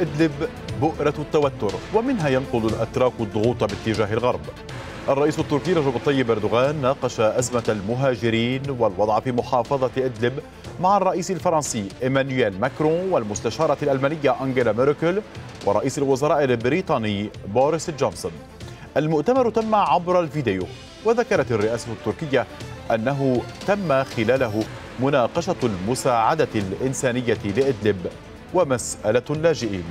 إدلب بؤرة التوتر ومنها ينقل الأتراك الضغوط باتجاه الغرب الرئيس التركي رجب الطيب أردوغان ناقش أزمة المهاجرين والوضع في محافظة إدلب مع الرئيس الفرنسي إيمانويل ماكرون والمستشارة الألمانية أنجيلا ميركل ورئيس الوزراء البريطاني بوريس جونسون المؤتمر تم عبر الفيديو وذكرت الرئاسة التركية أنه تم خلاله مناقشة المساعدة الإنسانية لإدلب ومسألة اللاجئين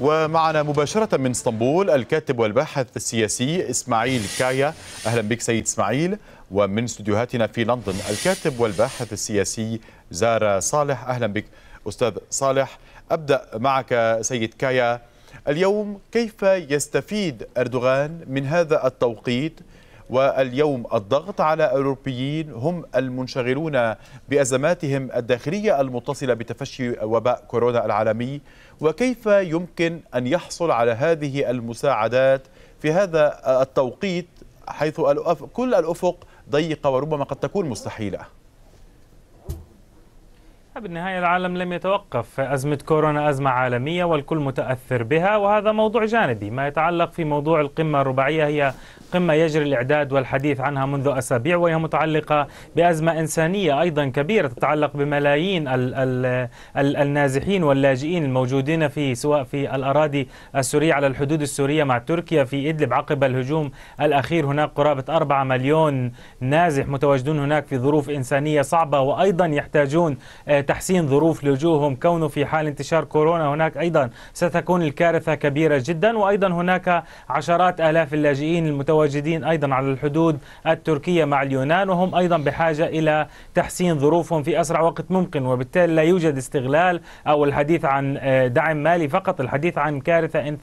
ومعنا مباشرة من اسطنبول الكاتب والباحث السياسي إسماعيل كايا أهلا بك سيد إسماعيل ومن استديوهاتنا في لندن الكاتب والباحث السياسي زارا صالح أهلا بك أستاذ صالح أبدأ معك سيد كايا اليوم كيف يستفيد أردوغان من هذا التوقيت واليوم الضغط على الأوروبيين هم المنشغلون بأزماتهم الداخلية المتصلة بتفشي وباء كورونا العالمي وكيف يمكن أن يحصل على هذه المساعدات في هذا التوقيت حيث كل الأفق ضيقة وربما قد تكون مستحيلة بالنهاية العالم لم يتوقف أزمة كورونا أزمة عالمية والكل متأثر بها وهذا موضوع جانبي ما يتعلق في موضوع القمة الرباعية هي قمة يجري الإعداد والحديث عنها منذ أسابيع وهي متعلقة بأزمة إنسانية أيضا كبيرة تتعلق بملايين الـ الـ الـ النازحين واللاجئين الموجودين في سواء في الأراضي السورية على الحدود السورية مع تركيا في إدلب عقب الهجوم الأخير هناك قرابة 4 مليون نازح متواجدون هناك في ظروف إنسانية صعبة وأيضا يحتاجون تحسين ظروف لجوهم كونه في حال انتشار كورونا هناك أيضا ستكون الكارثة كبيرة جدا وأيضا هناك عشرات آلاف اللاجئين المتواجدين أيضا على الحدود التركية مع اليونان وهم أيضا بحاجة إلى تحسين ظروفهم في أسرع وقت ممكن وبالتالي لا يوجد استغلال أو الحديث عن آه، دعم مالي فقط الحديث عن كارثة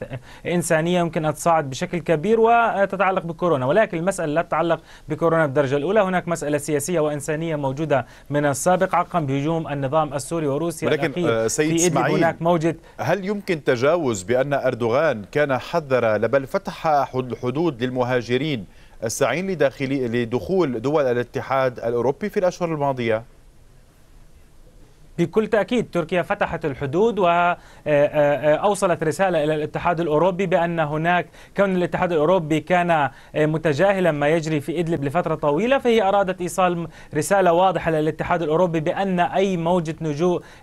إنسانية يمكن أن تصاعد بشكل كبير وتتعلق بكورونا ولكن المسألة لا تتعلق بكورونا بالدرجة الأولى هناك مسألة سياسية وإنسانية موجودة من السابق عقم بهجوم أن النظام السوري وروسيا ولكن آه، سيد في إدلب هناك موجة هل يمكن تجاوز بأن أردوغان كان حذر بل فتح الحدود للمهاجرين الساعين لداخل لدخول دول الاتحاد الأوروبي في الأشهر الماضية؟ بكل تأكيد تركيا فتحت الحدود وأوصلت آه، آه، آه، رسالة إلى الاتحاد الأوروبي بأن هناك كون الاتحاد الأوروبي كان متجاهلا ما يجري في إدلب لفترة طويلة فهي أرادت إيصال رسالة واضحة للاتحاد الأوروبي بأن أي موجة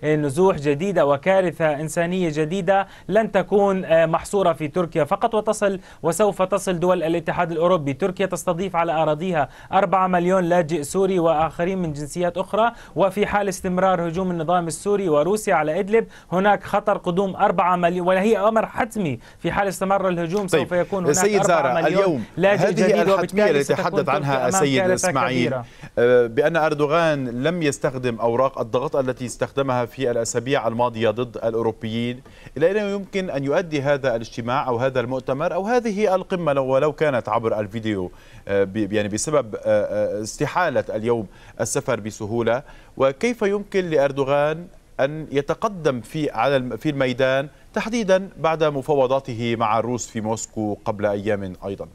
نزوح جديدة وكارثة إنسانية جديدة لن تكون محصورة في تركيا فقط وتصل وسوف تصل دول الاتحاد الأوروبي تركيا تستضيف على أراضيها 4 مليون لاجئ سوري وآخرين من جنسيات أخرى وفي حال استمرار هجوم النظام السوري وروسيا على إدلب هناك خطر قدوم أربعة مليون وهي أمر حتمي في حال استمر الهجوم طيب. سوف يكون هناك سيد زارة أربعة مليون اليوم هذه الحتمية التي تحدث عنها السيد إسماعيل آه، بأن أردوغان لم يستخدم أوراق الضغط التي استخدمها في الأسابيع الماضية ضد الأوروبيين إلى أين يمكن أن يؤدي هذا الاجتماع أو هذا المؤتمر أو هذه القمة ولو كانت عبر الفيديو آه، يعني بسبب آه، استحالة اليوم السفر بسهولة وكيف يمكن لأردوغان أن يتقدم في على في الميدان تحديدا بعد مفاوضاته مع الروس في موسكو قبل أيام أيضا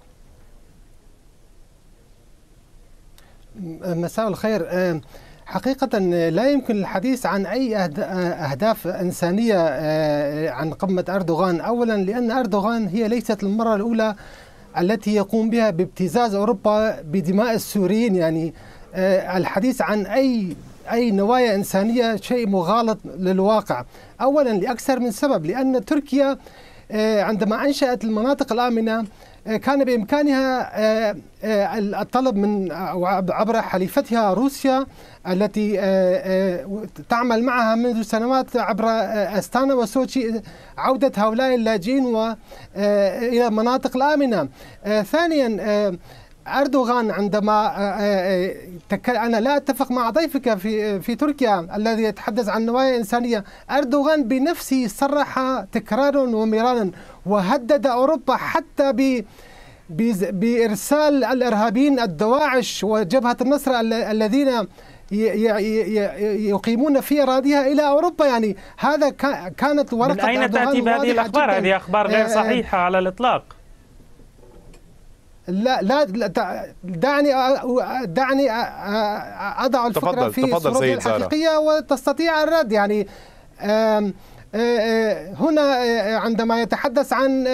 مساء الخير آه، حقيقة آه، لا يمكن الحديث عن أي آه، أهداف إنسانية عن قمة أردوغان أولا لأن أردوغان هي ليست المرة الأولى التي يقوم بها بابتزاز أوروبا بدماء السوريين يعني الحديث عن أي أي نوايا إنسانية شيء مغالط للواقع أولا لأكثر من سبب لأن تركيا آه، عندما أنشأت المناطق الآمنة آه، كان بإمكانها آه، الطلب من عبر حليفتها روسيا التي تعمل معها منذ سنوات عبر أستانا وسوتشي عودة هؤلاء اللاجئين إلى المناطق الآمنة ثانيا اردوغان عندما آه، آه، آه، انا لا اتفق مع ضيفك في في تركيا الذي يتحدث عن نوايا انسانيه، اردوغان بنفسه صرح تكرارا ومرارا وهدد اوروبا حتى ب بارسال الارهابيين الدواعش وجبهه النصر الذين يقيمون في اراضيها الى اوروبا يعني هذا كانت ورقه من اين تاتي بهذه الاخبار؟ هذه اخبار غير صحيحه على الاطلاق لا لا دعني دعني اضع الفكره تفضل في تفضل سيد الحقيقيه وتستطيع الرد يعني هنا عندما يتحدث عن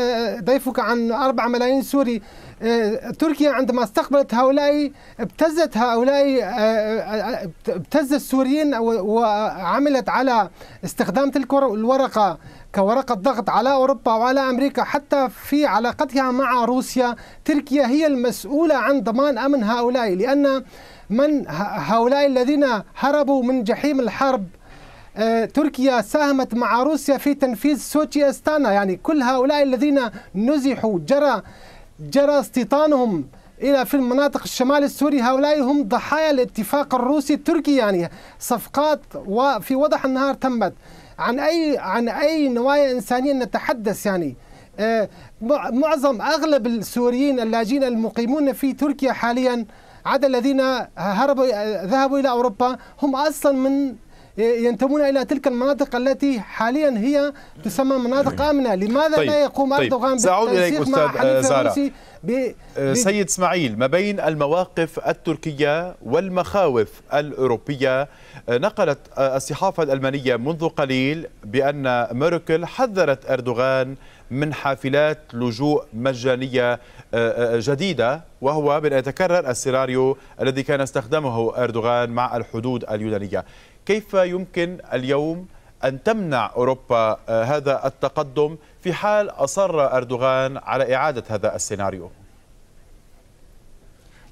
ضيفك عن 4 ملايين سوري آه، تركيا عندما استقبلت هؤلاء ابتزت هؤلاء آه، آه، ابتز السوريين وعملت على استخدام تلك الورقه كورقة ضغط على أوروبا وعلى أمريكا حتى في علاقتها مع روسيا تركيا هي المسؤولة عن ضمان أمن هؤلاء لأن من هؤلاء الذين هربوا من جحيم الحرب تركيا ساهمت مع روسيا في تنفيذ سوتشي استانا يعني كل هؤلاء الذين نزحوا جرى جرى استيطانهم إلى في المناطق الشمال السوري هؤلاء هم ضحايا الاتفاق الروسي التركي يعني صفقات وفي وضح النهار تمت عن أي عن أي نوايا إنسانية نتحدث يعني آه، معظم أغلب السوريين اللاجئين المقيمون في تركيا حاليا عدا الذين هربوا آه، ذهبوا إلى أوروبا هم أصلا من ينتمون إلى تلك المناطق التي حاليا هي تسمى مناطق آمنة لماذا طيب. لا يقوم طيب. أردوغان سأعود إليك أستاذ زارة آه، ب... سيد اسماعيل ما بين المواقف التركية والمخاوف الأوروبية آه، نقلت آه، الصحافة الألمانية منذ قليل بأن ميركل حذرت أردوغان من حافلات لجوء مجانية جديدة وهو من يتكرر السيناريو الذي كان استخدمه أردوغان مع الحدود اليونانية كيف يمكن اليوم أن تمنع أوروبا آه، هذا التقدم في حال أصر أردوغان على إعادة هذا السيناريو؟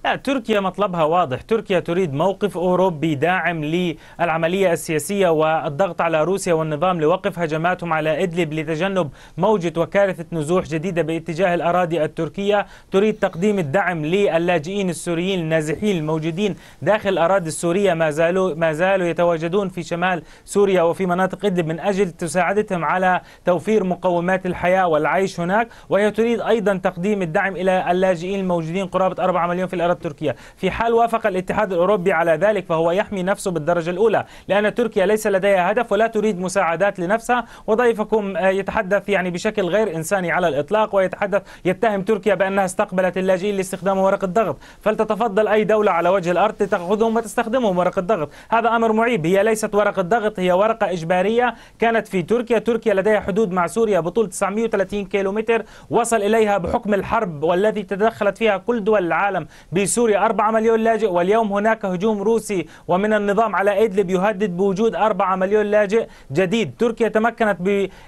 لا تركيا مطلبها واضح تركيا تريد موقف أوروبي داعم للعملية السياسية والضغط على روسيا والنظام لوقف هجماتهم على إدلب لتجنب موجة وكارثة نزوح جديدة باتجاه الأراضي التركية تريد تقديم الدعم للاجئين السوريين النازحين الموجودين داخل الأراضي السورية ما زالوا, ما زالوا يتواجدون في شمال سوريا وفي مناطق إدلب من أجل تساعدتهم على توفير مقومات الحياة والعيش هناك وهي تريد أيضا تقديم الدعم إلى اللاجئين الموجودين قرابة 4 مليون في الأراضي التجارة التركية في حال وافق الاتحاد الأوروبي على ذلك فهو يحمي نفسه بالدرجة الأولى لأن تركيا ليس لديها هدف ولا تريد مساعدات لنفسها وضيفكم آه، يتحدث يعني بشكل غير إنساني على الإطلاق ويتحدث يتهم تركيا بأنها استقبلت اللاجئين لاستخدام ورق الضغط فلتتفضل أي دولة على وجه الأرض تأخذهم وتستخدمهم ورق الضغط هذا أمر معيب هي ليست ورق الضغط هي ورقة إجبارية كانت في تركيا تركيا لديها حدود مع سوريا بطول 930 كيلومتر وصل إليها بحكم الحرب والذي تدخلت فيها كل دول العالم ب في سوريا 4 مليون لاجئ واليوم هناك هجوم روسي ومن النظام على إدلب يهدد بوجود 4 مليون لاجئ جديد تركيا تمكنت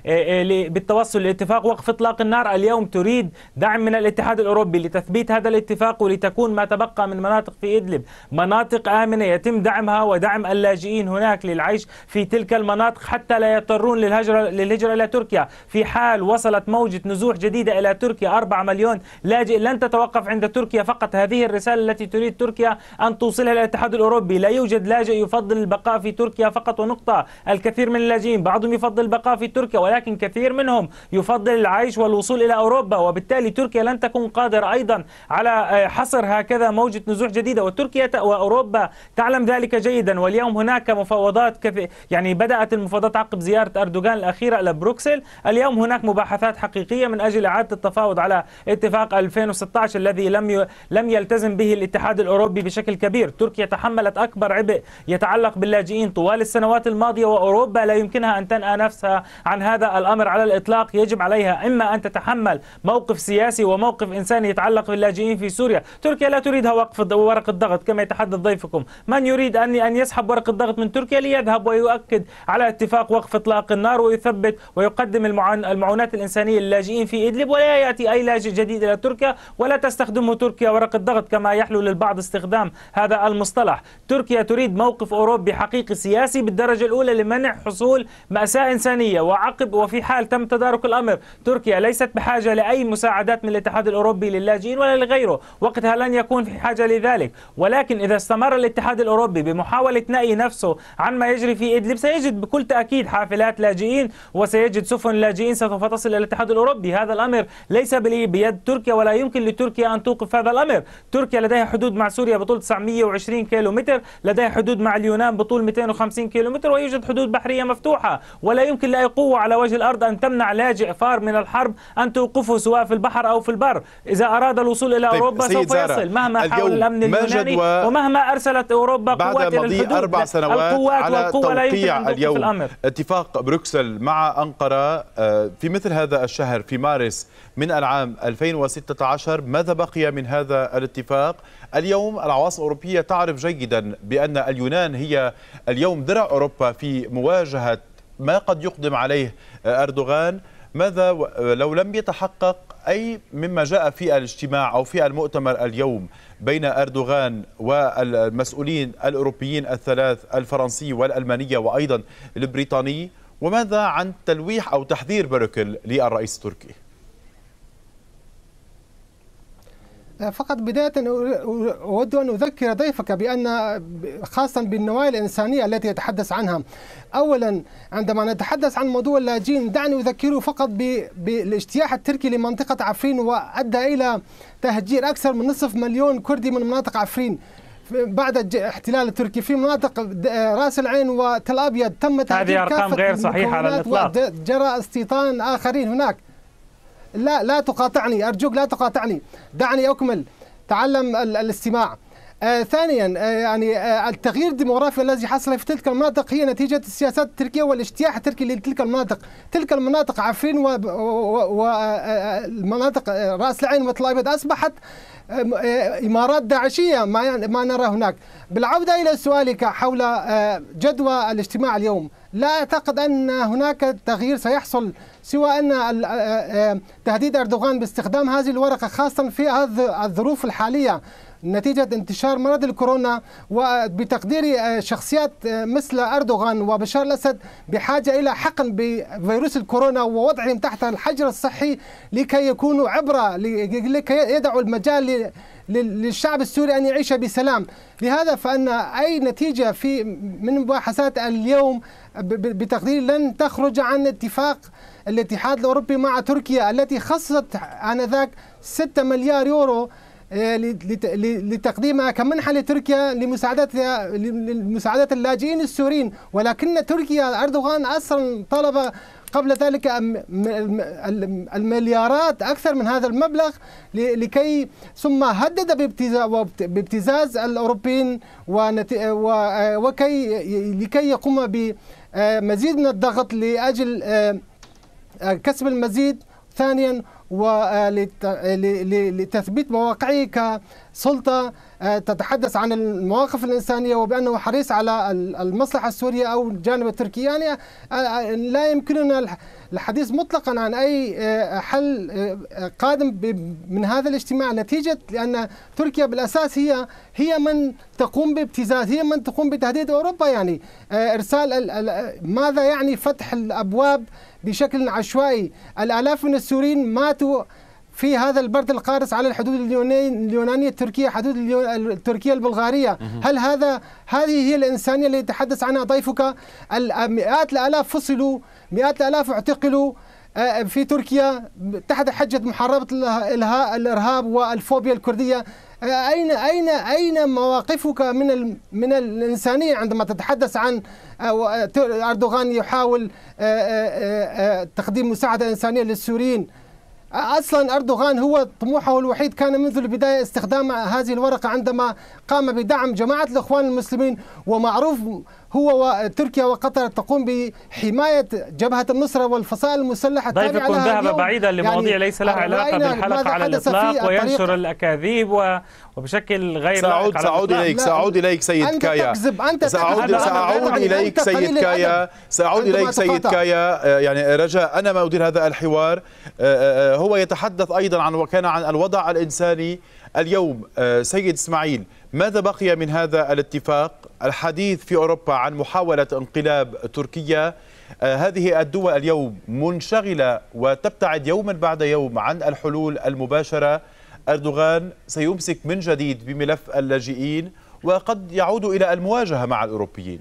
آه، بالتوصل لاتفاق وقف إطلاق النار اليوم تريد دعم من الاتحاد الأوروبي لتثبيت هذا الاتفاق ولتكون ما تبقى من مناطق في إدلب مناطق آمنة يتم دعمها ودعم اللاجئين هناك للعيش في تلك المناطق حتى لا يضطرون للهجرة, للهجرة إلى تركيا في حال وصلت موجة نزوح جديدة إلى تركيا 4 مليون لاجئ لن تتوقف عند تركيا فقط هذه الرسالة الرسالة التي تريد تركيا أن توصلها إلى الاتحاد الأوروبي لا يوجد لاجئ يفضل البقاء في تركيا فقط ونقطة الكثير من اللاجئين بعضهم يفضل البقاء في تركيا ولكن كثير منهم يفضل العيش والوصول إلى أوروبا وبالتالي تركيا لن تكون قادرة أيضا على آه، حصر هكذا موجة نزوح جديدة وتركيا وأوروبا تعلم ذلك جيدا واليوم هناك مفاوضات كثير يعني بدأت المفاوضات عقب زيارة أردوغان الأخيرة إلى بروكسل اليوم هناك مباحثات حقيقية من أجل إعادة التفاوض على اتفاق 2016 الذي لم لم يلتزم به الاتحاد الأوروبي بشكل كبير تركيا تحملت أكبر عبء يتعلق باللاجئين طوال السنوات الماضية وأوروبا لا يمكنها أن تنأى نفسها عن هذا الأمر على الإطلاق يجب عليها إما أن تتحمل موقف سياسي وموقف إنساني يتعلق باللاجئين في سوريا تركيا لا تريدها وقف ورقة ضغط كما يتحدث ضيفكم من يريد أن أن يسحب ورقة ضغط من تركيا ليذهب ويؤكد على اتفاق وقف إطلاق النار ويثبت ويقدم المعونات الإنسانية للاجئين في إدلب ولا يأتي أي لاجئ جديد إلى تركيا ولا تستخدمه تركيا ورقة ضغط كما ربما يحلو للبعض استخدام هذا المصطلح تركيا تريد موقف أوروبي حقيقي سياسي بالدرجة الأولى لمنع حصول مأساة إنسانية وعقب وفي حال تم تدارك الأمر تركيا ليست بحاجة لأي مساعدات من الاتحاد الأوروبي للاجئين ولا لغيره وقتها لن يكون في حاجة لذلك ولكن إذا استمر الاتحاد الأوروبي بمحاولة نأي نفسه عن ما يجري في إدلب سيجد بكل تأكيد حافلات لاجئين وسيجد سفن لاجئين سوف تصل إلى الاتحاد الأوروبي هذا الأمر ليس بيد تركيا ولا يمكن لتركيا أن توقف هذا الأمر تركيا تركيا لديها حدود مع سوريا بطول 920 كيلو متر لديها حدود مع اليونان بطول 250 كيلو متر ويوجد حدود بحرية مفتوحة ولا يمكن لأي قوة على وجه الأرض أن تمنع لاجئ فار من الحرب أن توقفه سواء في البحر أو في البر إذا أراد الوصول إلى طيب أوروبا سوف يصل مهما حاول الأمن اليوناني ومهما أرسلت أوروبا قوات إلى الحدود أربع سنوات القوات على والقوة لا يمكن أن اليوم الأمر. اتفاق بروكسل مع أنقرة آه، في مثل هذا الشهر في مارس من العام 2016 ماذا بقي من هذا الاتفاق الاتفاق اليوم العواصم الأوروبية تعرف جيدا بأن اليونان هي اليوم درع أوروبا في مواجهة ما قد يقدم عليه أردوغان ماذا لو لم يتحقق أي مما جاء في الاجتماع أو في المؤتمر اليوم بين أردوغان والمسؤولين الأوروبيين الثلاث الفرنسي والألمانية وأيضا البريطاني وماذا عن تلويح أو تحذير بيركل للرئيس التركي؟ فقط بداية أود أن أذكر ضيفك بأن خاصة بالنوايا الإنسانية التي يتحدث عنها أولا عندما نتحدث عن موضوع اللاجئين دعني أذكره فقط بالاجتياح التركي لمنطقة عفرين وأدى إلى تهجير أكثر من نصف مليون كردي من مناطق عفرين بعد احتلال التركي في مناطق راس العين وتل ابيض تم تهجير هذه ارقام غير صحيحه على الاطلاق جرى استيطان اخرين هناك لا لا تقاطعني أرجوك لا تقاطعني دعني أكمل تعلم الاستماع آه ثانيا آه يعني آه التغيير الديموغرافي الذي حصل في تلك المناطق هي نتيجة السياسات التركية والاجتياح التركي لتلك المناطق تلك المناطق عفرين والمناطق آه، آه، آه، رأس العين وطلائبت أصبحت إمارات داعشية ما, يعني، ما نرى هناك بالعودة إلى سؤالك حول جدوى الاجتماع اليوم لا أعتقد أن هناك تغيير سيحصل سوى أن آه، آه، آه، تهديد أردوغان باستخدام هذه الورقة خاصة في هذه الظروف الحالية نتيجة انتشار مرض الكورونا وبتقدير آه، شخصيات آه، مثل أردوغان وبشار الأسد بحاجة إلى حقن بفيروس الكورونا ووضعهم تحت الحجر الصحي لكي يكونوا عبرة لكي يدعوا المجال للشعب السوري أن يعيش بسلام لهذا فأن أي نتيجة في من مباحثات اليوم بتقدير لن تخرج عن اتفاق الاتحاد الأوروبي مع تركيا التي خصصت آنذاك 6 مليار يورو إيه، لتقديمها كمنحة لتركيا لمساعدات لمساعده اللاجئين السوريين ولكن تركيا أردوغان أصلا طلب قبل ذلك المليارات أكثر من هذا المبلغ لكي ثم هدد بابتزاز الأوروبيين وكي لكي يقوم بمزيد من الضغط لأجل آه، آه، كسب المزيد ثانيا ولتثبيت آه، مواقعه كسلطة آه، تتحدث عن المواقف الإنسانية وبأنه حريص على المصلحة السورية أو الجانب التركي يعني آه، لا يمكننا الحديث مطلقا عن أي حل قادم من هذا الاجتماع نتيجة لأن تركيا بالأساس هي هي من تقوم بابتزاز هي من تقوم بتهديد أوروبا يعني إرسال ماذا يعني فتح الأبواب بشكل عشوائي الآلاف من السوريين مات وسيطرته في هذا البرد القارس على الحدود اليونانيه التركيه حدود التركيه البلغاريه هل هذا هذه هي الانسانيه التي يتحدث عنها ضيفك مئات الالاف فصلوا مئات الالاف اعتقلوا آه، في تركيا تحت حجه محاربه الارهاب والفوبيا الكرديه آه، اين اين اين مواقفك من من الانسانيه عندما تتحدث عن آه، اردوغان يحاول تقديم مساعده انسانيه للسوريين اصلا اردوغان هو طموحه الوحيد كان منذ البدايه استخدام هذه الورقه عندما قام بدعم جماعه الاخوان المسلمين ومعروف هو وتركيا وقطر تقوم بحماية جبهة النصرة والفصائل المسلحة ضيفكم ذهب بعيدا لمواضيع يعني ليس لها علاقة بالحلقة على الإطلاق وينشر الأكاذيب وبشكل غير سأعود سأعود إليك سأعود إليك سيد كايا أنت سأعود سأعود إليك سيد كايا سأعود آه، إليك سيد كايا يعني رجاء أنا ما أدير هذا الحوار آه، آه، هو يتحدث أيضا عن وكان عن الوضع الإنساني اليوم سيد إسماعيل ماذا بقي من هذا الاتفاق الحديث في أوروبا عن محاولة انقلاب تركيا آه، هذه الدول اليوم منشغلة وتبتعد يوما بعد يوم عن الحلول المباشرة أردوغان سيمسك من جديد بملف اللاجئين وقد يعود إلى المواجهة مع الأوروبيين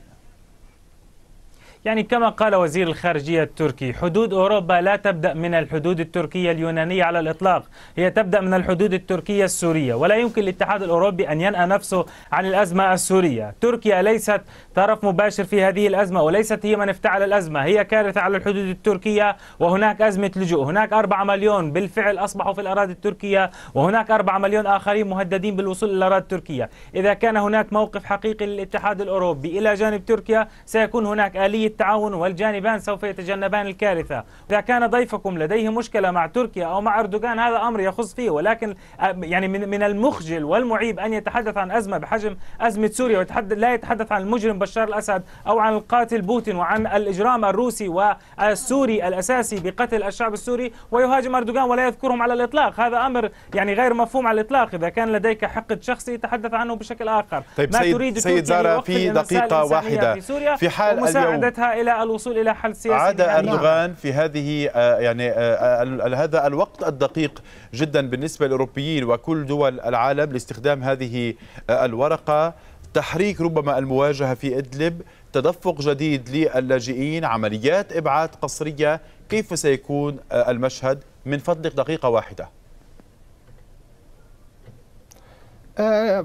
يعني كما قال وزير الخارجية التركي حدود أوروبا لا تبدأ من الحدود التركية اليونانية على الإطلاق هي تبدأ من الحدود التركية السورية ولا يمكن للاتحاد الأوروبي أن ينأى نفسه عن الأزمة السورية تركيا ليست طرف مباشر في هذه الأزمة وليست هي من افتعل الأزمة هي كارثة على الحدود التركية وهناك أزمة لجوء هناك 4 مليون بالفعل أصبحوا في الأراضي التركية وهناك 4 مليون آخرين مهددين بالوصول إلى الأراضي التركية إذا كان هناك موقف حقيقي للاتحاد الأوروبي إلى جانب تركيا سيكون هناك آلية التعاون والجانبان سوف يتجنبان الكارثة إذا كان ضيفكم لديه مشكلة مع تركيا أو مع أردوغان هذا أمر يخص فيه ولكن آه، يعني من, المخجل والمعيب أن يتحدث عن أزمة بحجم أزمة سوريا ويتحدث لا يتحدث عن المجرم بشار الأسد أو عن القاتل بوتين وعن الإجرام الروسي والسوري الأساسي بقتل الشعب السوري ويهاجم أردوغان ولا يذكرهم على الإطلاق هذا أمر يعني غير مفهوم على الإطلاق إذا كان لديك حقد شخصي تحدث عنه بشكل آخر طيب ما سيد, تريد سيد زارة في دقيقة واحدة في, سوريا في حال اليوم الى الوصول الى حل سياسي عاد اردوغان في هذه آه، يعني آه، آه، هذا الوقت الدقيق جدا بالنسبه للاوروبيين وكل دول العالم لاستخدام هذه الورقه تحريك ربما المواجهه في ادلب تدفق جديد للاجئين عمليات ابعاد قصريه كيف سيكون المشهد من فضلك دقيقه واحده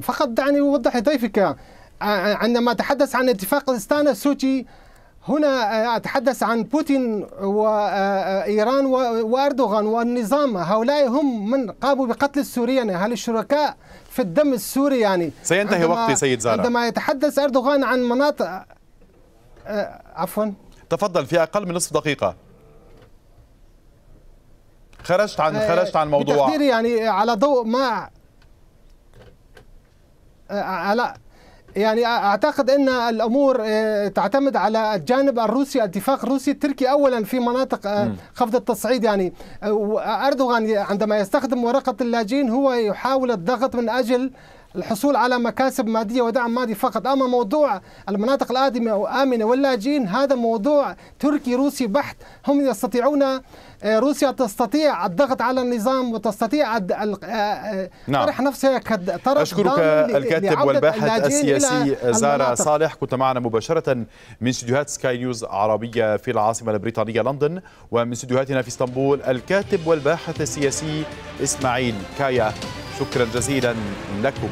فقط دعني اوضح لضيفك عندما تحدث عن اتفاق الاستانه السوتي هنا آه، أتحدث عن بوتين وإيران آه، آه، وأردوغان والنظام هؤلاء هم من قاموا بقتل السوريين هل الشركاء في الدم السوري يعني سينتهي وقتي سيد زارع عندما يتحدث أردوغان عن مناطق عفوا تفضل في أقل من نصف دقيقة خرجت عن خرجت عن الموضوع يعني على ضوء ما على يعني اعتقد ان الامور آه، تعتمد على الجانب الروسي الاتفاق الروسي التركي اولا في مناطق آه، خفض التصعيد يعني آه، اردوغان عندما يستخدم ورقه اللاجئين هو يحاول الضغط من اجل الحصول على مكاسب ماديه ودعم مادي فقط، اما موضوع المناطق وامنه واللاجئين هذا موضوع تركي روسي بحت، هم يستطيعون آه، روسيا تستطيع الضغط على النظام وتستطيع آه، آه، نعم. طرح نفسها كطرف أشكرك الكاتب والباحث السياسي زارا صالح كنت معنا مباشرة من استديوهات سكاي نيوز عربية في العاصمة البريطانية لندن ومن استديوهاتنا في اسطنبول الكاتب والباحث السياسي إسماعيل كايا شكرا جزيلا لكما